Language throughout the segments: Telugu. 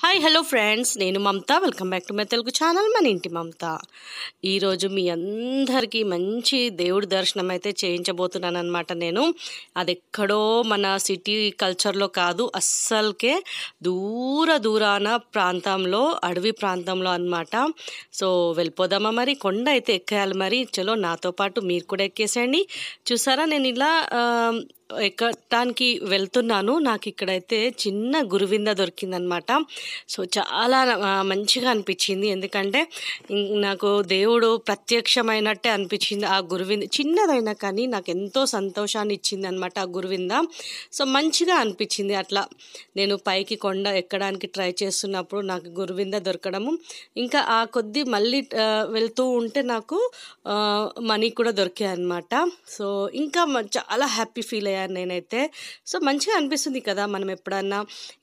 హాయ్ హలో ఫ్రెండ్స్ నేను Mamata welcome back to my Telugu channel మన ఇంటి మమత ఈరోజు మీ అందరికీ మంచి దేవుడి దర్శనం అయితే చేయించబోతున్నాను అనమాట నేను అది ఎక్కడో మన సిటీ కల్చర్లో కాదు అస్సలకే దూర దూరాన ప్రాంతంలో అడవి ప్రాంతంలో అనమాట సో వెళ్ళిపోదామా మరి కొండ అయితే ఎక్కేయాలి మరి చలో నాతో పాటు మీరు కూడా ఎక్కేసేయండి చూసారా నేను ఇలా ఎక్కటానికి వెళ్తున్నాను నాకు ఇక్కడైతే చిన్న గురువింద దొరికిందనమాట సో చాలా మంచిగా అనిపించింది ఎందుకంటే నాకు దేవుడు ప్రత్యక్షమైనట్టే అనిపించింది ఆ గురువింద చిన్నదైనా కానీ నాకు ఎంతో సంతోషాన్ని ఇచ్చింది అనమాట ఆ గురువింద సో మంచిగా అనిపించింది అట్లా నేను పైకి కొండ ఎక్కడానికి ట్రై చేస్తున్నప్పుడు నాకు గురువింద దొరకడము ఇంకా ఆ కొద్ది మళ్ళీ వెళ్తూ ఉంటే నాకు మనీ కూడా దొరికాయి అనమాట సో ఇంకా చాలా హ్యాపీ ఫీల్ అయ్యాను అయ్యాను నేనైతే సో మంచిగా అనిపిస్తుంది కదా మనం ఎప్పుడన్నా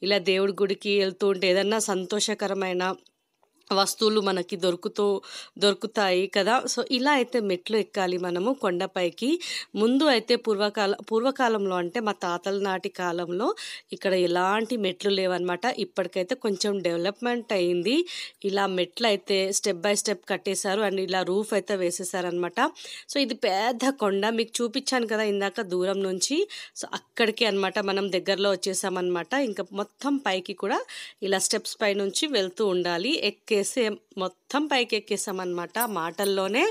ఇలా దేవుడి గుడికి వెళ్తూ ఉంటే ఏదన్నా సంతోషకరమైన వస్తువులు మనకి దొరుకుతూ దొరుకుతాయి కదా సో ఇలా అయితే మెట్లు ఎక్కాలి మనము కొండపైకి ముందు అయితే పూర్వకాల పూర్వకాలంలో అంటే మా తాతల నాటి కాలంలో ఇక్కడ ఎలాంటి మెట్లు లేవన్నమాట ఇప్పటికైతే కొంచెం డెవలప్మెంట్ అయింది ఇలా మెట్లు అయితే స్టెప్ బై స్టెప్ కట్టేశారు అండ్ ఇలా రూఫ్ అయితే వేసేసారనమాట సో ఇది పెద్ద కొండ మీకు చూపించాను కదా ఇందాక దూరం నుంచి సో అక్కడికి అనమాట మనం దగ్గరలో వచ్చేసామన్నమాట ఇంకా మొత్తం పైకి కూడా ఇలా స్టెప్స్ పై నుంచి వెళ్తూ ఉండాలి ఎక్కే చేసే మొత్తం పైకి ఎక్కేసామన్నమాట మాటల్లోనే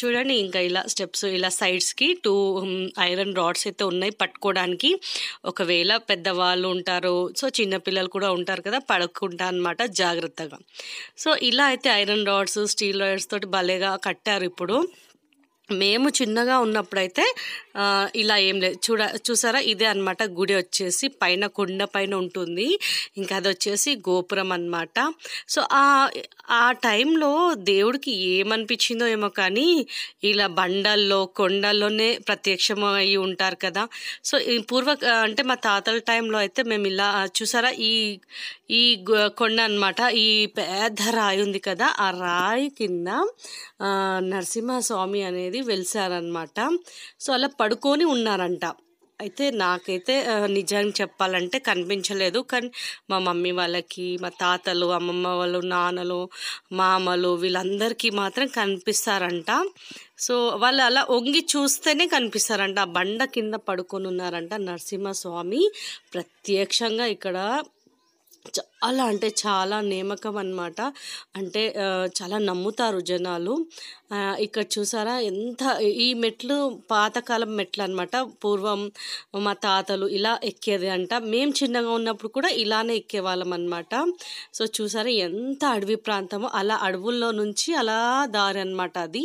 చూడండి ఇంకా ఇలా స్టెప్స్ ఇలా సైడ్స్కి టూ ఐరన్ రాడ్స్ అయితే ఉన్నాయి పట్టుకోవడానికి ఒకవేళ పెద్దవాళ్ళు ఉంటారు సో చిన్నపిల్లలు కూడా ఉంటారు కదా పడుకుంటా అనమాట జాగ్రత్తగా సో ఇలా అయితే ఐరన్ రాడ్స్ స్టీల్ రాడ్స్ తోటి భలేగా కట్టారు ఇప్పుడు మేము చిన్నగా ఉన్నప్పుడైతే ఇలా ఏం లేదు చూడ చూసారా ఇదే అనమాట గుడి వచ్చేసి పైన కొండ పైన ఉంటుంది ఇంకా అది వచ్చేసి గోపురం అనమాట సో ఆ ఆ టైంలో దేవుడికి ఏమనిపించిందో ఏమో కానీ ఇలా బండల్లో కొండల్లోనే ప్రత్యక్షం అయి ఉంటారు కదా సో పూర్వ అంటే మా తాతల టైంలో అయితే మేము ఇలా చూసారా ఈ ఈ కొండ అనమాట ఈ పెద్ద రాయి ఉంది కదా ఆ రాయి కింద నరసింహస్వామి అనేది అనేది వెలిసారనమాట సో అలా పడుకొని ఉన్నారంట అయితే నాకైతే నిజం చెప్పాలంటే కనిపించలేదు కానీ మా మమ్మీ వాళ్ళకి మా తాతలు అమ్మమ్మ వాళ్ళు నాన్నలు మామలు వీళ్ళందరికీ మాత్రం కనిపిస్తారంట సో వాళ్ళు అలా వంగి చూస్తేనే కనిపిస్తారంట ఆ బండ కింద పడుకొని ఉన్నారంట నరసింహస్వామి ప్రత్యక్షంగా ఇక్కడ అలా అంటే చాలా నియమకం అనమాట అంటే చాలా నమ్ముతారు జనాలు ఇక్కడ చూసారా ఎంత ఈ మెట్లు పాతకాలం మెట్లు అనమాట పూర్వం మా తాతలు ఇలా ఎక్కేది అంట మేము చిన్నగా ఉన్నప్పుడు కూడా ఇలానే ఎక్కేవాళ్ళం అనమాట సో చూసారా ఎంత అడవి ప్రాంతమో అలా అడవుల్లో నుంచి అలా దారి అనమాట అది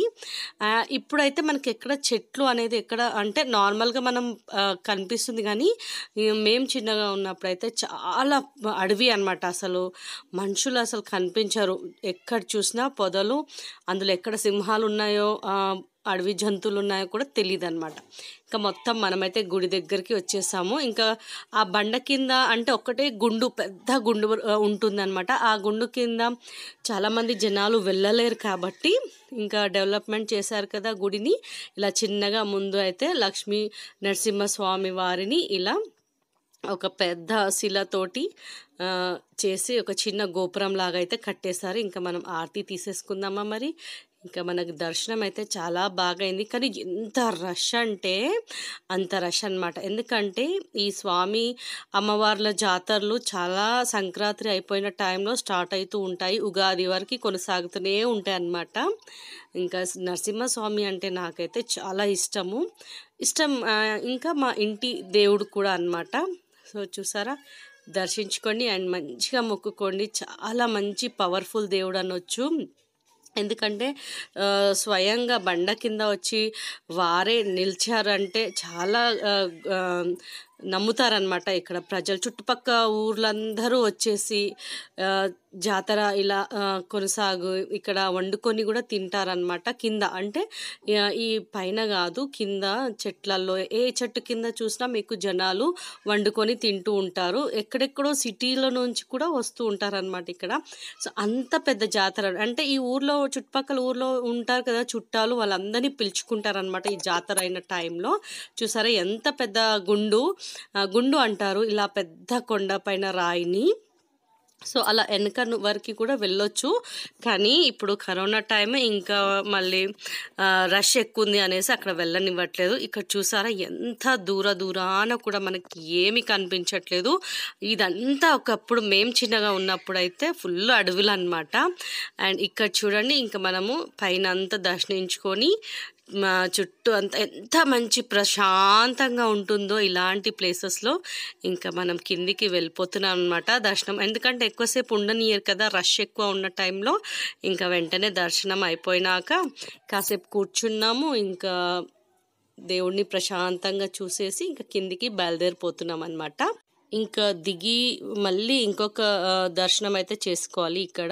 ఇప్పుడైతే మనకి ఎక్కడ చెట్లు అనేది ఎక్కడ అంటే నార్మల్గా మనం కనిపిస్తుంది కానీ మేము చిన్నగా ఉన్నప్పుడైతే చాలా అడవి అనమాట అసలు మనుషులు అసలు కనిపించరు ఎక్కడ చూసినా పొదలు అందులో ఎక్కడ సింహాలు ఉన్నాయో అడవి జంతువులు ఉన్నాయో కూడా తెలియదు అనమాట ఇంకా మొత్తం మనమైతే గుడి దగ్గరికి వచ్చేసాము ఇంకా ఆ బండ కింద అంటే ఒక్కటే గుండు పెద్ద గుండు ఉంటుందన్నమాట ఆ గుండు కింద చాలామంది జనాలు వెళ్ళలేరు కాబట్టి ఇంకా డెవలప్మెంట్ చేశారు కదా గుడిని ఇలా చిన్నగా ముందు అయితే లక్ష్మీ నరసింహస్వామి వారిని ఇలా ఒక పెద్ద శిలతోటి చేసి ఒక చిన్న గోపురం లాగా అయితే కట్టేశారు ఇంకా మనం ఆర్తి తీసేసుకుందామా మరి ఇంకా మనకు దర్శనం అయితే చాలా బాగా అయింది కానీ ఎంత రష్ అంటే అంత రష్ అనమాట ఎందుకంటే ఈ స్వామి అమ్మవార్ల జాతరలు చాలా సంక్రాంతి అయిపోయిన టైంలో స్టార్ట్ అవుతూ ఉంటాయి ఉగాది వరకు కొనసాగుతూనే ఉంటాయి అన్నమాట ఇంకా నరసింహస్వామి అంటే నాకైతే చాలా ఇష్టము ఇష్టం ఇంకా మా ఇంటి దేవుడు కూడా అనమాట సో చూసారా దర్శించుకోండి అండ్ మంచిగా మొక్కుకోండి చాలా మంచి పవర్ఫుల్ దేవుడు అనొచ్చు ఎందుకంటే స్వయంగా బండ కింద వచ్చి వారే నిలిచారంటే చాలా నమ్ముతారనమాట ఇక్కడ ప్రజలు చుట్టుపక్క ఊర్లందరూ వచ్చేసి జాతర ఇలా కొనసాగు ఇక్కడ వండుకొని కూడా తింటారనమాట కింద అంటే ఈ పైన కాదు కింద చెట్లలో ఏ చెట్టు కింద చూసినా మీకు జనాలు వండుకొని తింటూ ఉంటారు ఎక్కడెక్కడో సిటీల నుంచి కూడా వస్తూ ఉంటారనమాట ఇక్కడ సో అంత పెద్ద జాతర అంటే ఈ ఊర్లో చుట్టుపక్కల ఊర్లో ఉంటారు కదా చుట్టాలు వాళ్ళందరినీ పిలుచుకుంటారనమాట ఈ జాతర అయిన టైంలో చూసారా ఎంత పెద్ద గుండు గుండు అంటారు ఇలా పెద్ద కొండ పైన రాయిని సో అలా వెనక వరకు కూడా వెళ్ళొచ్చు కానీ ఇప్పుడు కరోనా టైం ఇంకా మళ్ళీ రష్ ఎక్కువ ఉంది అనేసి అక్కడ వెళ్ళనివ్వట్లేదు ఇక్కడ చూసారా ఎంత దూర దూరాన కూడా మనకి ఏమి కనిపించట్లేదు ఇదంతా ఒకప్పుడు మేము చిన్నగా ఉన్నప్పుడు అయితే ఫుల్ అడవులు అనమాట అండ్ ఇక్కడ చూడండి ఇంకా మనము పైన అంతా మా చుట్టూ అంత ఎంత మంచి ప్రశాంతంగా ఉంటుందో ఇలాంటి ప్లేసెస్లో ఇంకా మనం కిందికి వెళ్ళిపోతున్నాం అనమాట దర్శనం ఎందుకంటే ఎక్కువసేపు ఉండనియరు కదా రష్ ఎక్కువ ఉన్న టైంలో ఇంకా వెంటనే దర్శనం అయిపోయినాక కాసేపు కూర్చున్నాము ఇంకా దేవుణ్ణి ప్రశాంతంగా చూసేసి ఇంకా కిందికి బయలుదేరిపోతున్నాం అనమాట ఇంకా దిగి మళ్ళీ ఇంకొక దర్శనం అయితే చేసుకోవాలి ఇక్కడ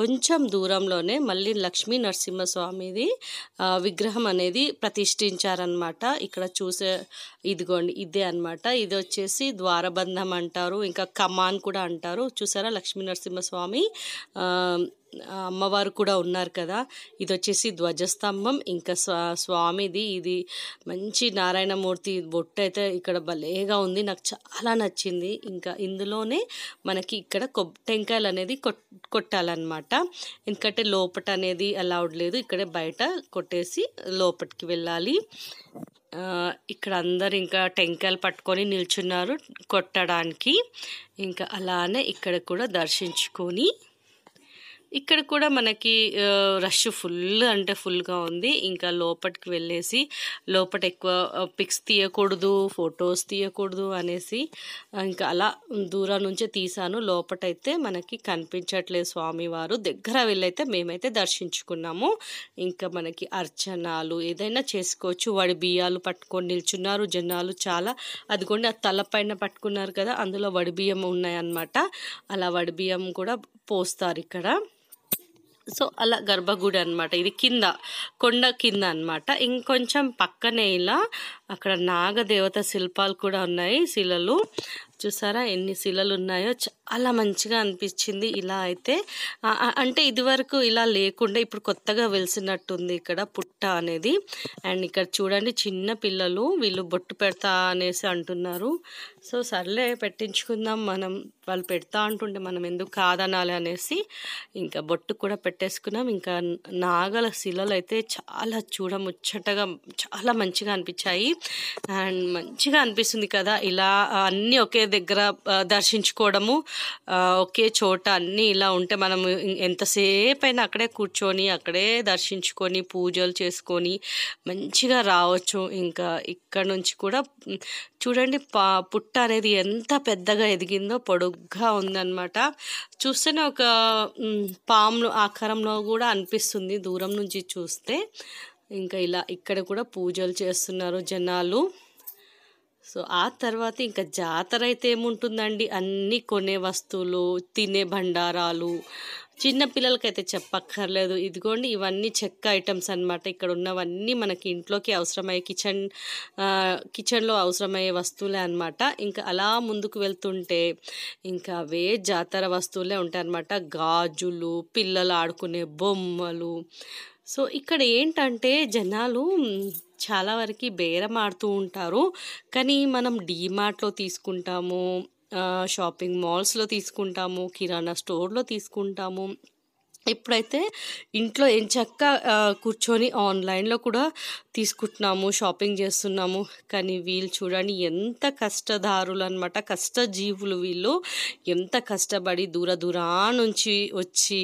కొంచెం దూరంలోనే మళ్ళీ లక్ష్మీ నరసింహస్వామిది విగ్రహం అనేది ప్రతిష్ఠించారనమాట ఇక్కడ చూసే ఇదిగోండి ఇదే అనమాట ఇది వచ్చేసి ద్వారబంధం అంటారు ఇంకా కమాన్ కూడా అంటారు చూసారా లక్ష్మీ నరసింహస్వామి అమ్మవారు కూడా ఉన్నారు కదా ఇది వచ్చేసి ధ్వజస్తంభం ఇంకా స్వా స్వామిది ఇది మంచి నారాయణమూర్తి బొట్టు అయితే ఇక్కడ భలేగా ఉంది నాకు చాలా నచ్చింది ఇంకా ఇందులోనే మనకి ఇక్కడ కొ టెంకాయలు అనేది కొట్టాలన్నమాట ఎందుకంటే లోపట అనేది అలౌడ్ లేదు ఇక్కడే బయట కొట్టేసి లోపటికి వెళ్ళాలి ఇక్కడ అందరు ఇంకా టెంకాయలు పట్టుకొని నిల్చున్నారు కొట్టడానికి ఇంకా అలానే ఇక్కడ కూడా దర్శించుకొని ఇక్కడ కూడా మనకి రష్ ఫుల్ అంటే ఫుల్గా ఉంది ఇంకా లోపలికి వెళ్ళేసి లోపల ఎక్కువ పిక్స్ తీయకూడదు ఫొటోస్ తీయకూడదు అనేసి ఇంకా అలా దూరం నుంచే తీసాను లోపటైతే మనకి కనిపించట్లేదు స్వామివారు దగ్గర వెళ్ళైతే మేమైతే దర్శించుకున్నాము ఇంకా మనకి అర్చనాలు ఏదైనా చేసుకోవచ్చు వాడి బియ్యాలు పట్టుకొని నిల్చున్నారు జనాలు చాలా అదిగోండి ఆ తలపైన పట్టుకున్నారు కదా అందులో వడిబియ్యం ఉన్నాయన్నమాట అలా వడిబియ్యం కూడా పోస్తారు ఇక్కడ సో అలా గర్భగుడి అనమాట ఇది కింద కొండ కింద అనమాట ఇంకొంచెం పక్కనే ఇలా అక్కడ నాగదేవత శిల్పాలు కూడా ఉన్నాయి శిలలు చూసారా ఎన్ని శిలలు ఉన్నాయో చాలా మంచిగా అనిపించింది ఇలా అయితే అంటే ఇదివరకు ఇలా లేకుండా ఇప్పుడు కొత్తగా వెలిసినట్టుంది ఇక్కడ పుట్ట అనేది అండ్ ఇక్కడ చూడండి చిన్న పిల్లలు వీళ్ళు బొట్టు పెడతా అనేసి అంటున్నారు సో సర్లే పెట్టించుకుందాం మనం వాళ్ళు పెడతా అంటుంటే మనం ఎందుకు కాదనాలి అనేసి ఇంకా బొట్టు కూడా పెట్టేసుకున్నాం ఇంకా నాగల శిలలు అయితే చాలా చూడముచ్చటగా చాలా మంచిగా అనిపించాయి అండ్ మంచిగా అనిపిస్తుంది కదా ఇలా అన్నీ ఒకే దగ్గర దర్శించుకోవడము ఒకే చోట అన్నీ ఇలా ఉంటే మనం ఎంతసేపు అయినా అక్కడే కూర్చొని అక్కడే దర్శించుకొని పూజలు చేసుకొని మంచిగా రావచ్చు ఇంకా ఇక్కడ నుంచి కూడా చూడండి పా పుట్ట అనేది ఎంత పెద్దగా ఎదిగిందో పొడుగ్గా ఉందన్నమాట చూస్తేనే ఒక పాము ఆకారంలో కూడా అనిపిస్తుంది దూరం నుంచి చూస్తే ఇంకా ఇలా ఇక్కడ కూడా పూజలు చేస్తున్నారు జనాలు సో ఆ తర్వాత ఇంకా జాతర అయితే ఏముంటుందండి అన్నీ కొనే వస్తువులు తినే భండారాలు చిన్న పిల్లలకైతే చెప్పక్కర్లేదు ఇదిగోండి ఇవన్నీ చెక్క ఐటమ్స్ అనమాట ఇక్కడ ఉన్నవన్నీ మనకి ఇంట్లోకి అవసరమయ్యే కిచెన్ కిచెన్లో అవసరమయ్యే వస్తువులే అనమాట ఇంకా అలా ముందుకు వెళ్తుంటే ఇంకా అవే జాతర వస్తువులే ఉంటాయి అనమాట గాజులు పిల్లలు ఆడుకునే బొమ్మలు సో ఇక్కడ ఏంటంటే జనాలు చాలా వరకు బేరం ఆడుతూ ఉంటారు కానీ మనం డీమార్ట్లో తీసుకుంటాము షాపింగ్ మాల్స్లో తీసుకుంటాము కిరాణా స్టోర్లో తీసుకుంటాము ఇప్పుడైతే ఇంట్లో ఎంచక్క కూర్చొని ఆన్లైన్లో కూడా తీసుకుంటున్నాము షాపింగ్ చేస్తున్నాము కానీ వీళ్ళు చూడండి ఎంత కష్టదారులు అనమాట కష్టజీవులు వీళ్ళు ఎంత కష్టపడి దూర దూరా నుంచి వచ్చి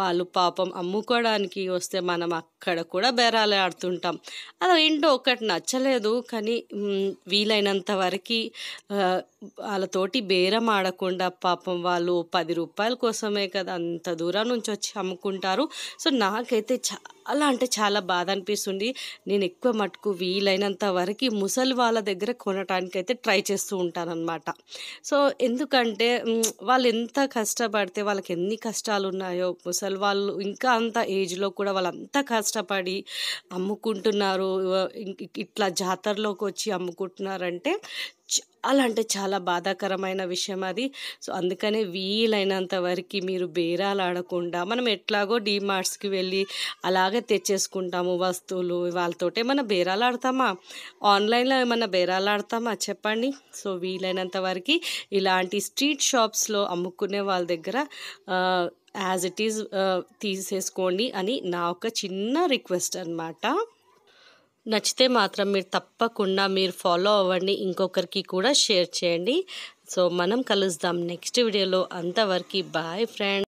వాళ్ళు పాపం అమ్ముకోవడానికి వస్తే మనం అక్కడ కూడా బేరాలు ఆడుతుంటాం అదేంటో ఒకటి నచ్చలేదు కానీ వీలైనంత వరకు వాళ్ళతోటి బేరం ఆడకుండా పాపం వాళ్ళు పది రూపాయల కోసమే కదా అంత దూరం నుంచి వచ్చి అమ్ముకుంటారు సో నాకైతే చాలా అంటే చాలా బాధ అనిపిస్తుంది నేను ఎక్కువ మటుకు వీలైనంత వరకు ముసలి వాళ్ళ దగ్గర కొనడానికి అయితే ట్రై చేస్తూ ఉంటానన్నమాట సో ఎందుకంటే వాళ్ళు ఎంత కష్టపడితే వాళ్ళకి ఎన్ని కష్టాలు ఉన్నాయో ముసలి వాళ్ళు ఇంకా అంత ఏజ్లో కూడా వాళ్ళంత కష్టపడి అమ్ముకుంటున్నారు ఇట్లా జాతరలోకి వచ్చి అమ్ముకుంటున్నారంటే చాలా అంటే చాలా బాధాకరమైన విషయం అది సో అందుకనే వీలైనంత వరకు మీరు బేరాలు ఆడకుండా మనం ఎట్లాగో డీమార్ట్స్కి వెళ్ళి అలాగే తెచ్చేసుకుంటాము వస్తువులు వాళ్ళతోటే ఏమైనా బేరాలు ఆడతామా ఆన్లైన్లో ఏమైనా బేరాలు ఆడతామా చెప్పండి సో వీలైనంత వరకు ఇలాంటి స్ట్రీట్ షాప్స్లో అమ్ముకునే వాళ్ళ దగ్గర యాజ్ ఇట్ ఈజ్ తీసేసుకోండి అని నా ఒక చిన్న రిక్వెస్ట్ అనమాట నచ్చితే మాత్రం మీరు తప్పకుండా మీరు ఫాలో అవ్వండి ఇంకొకరికి కూడా షేర్ చేయండి సో మనం కలుద్దాం నెక్స్ట్ వీడియోలో అంతవరకు బాయ్ ఫ్రెండ్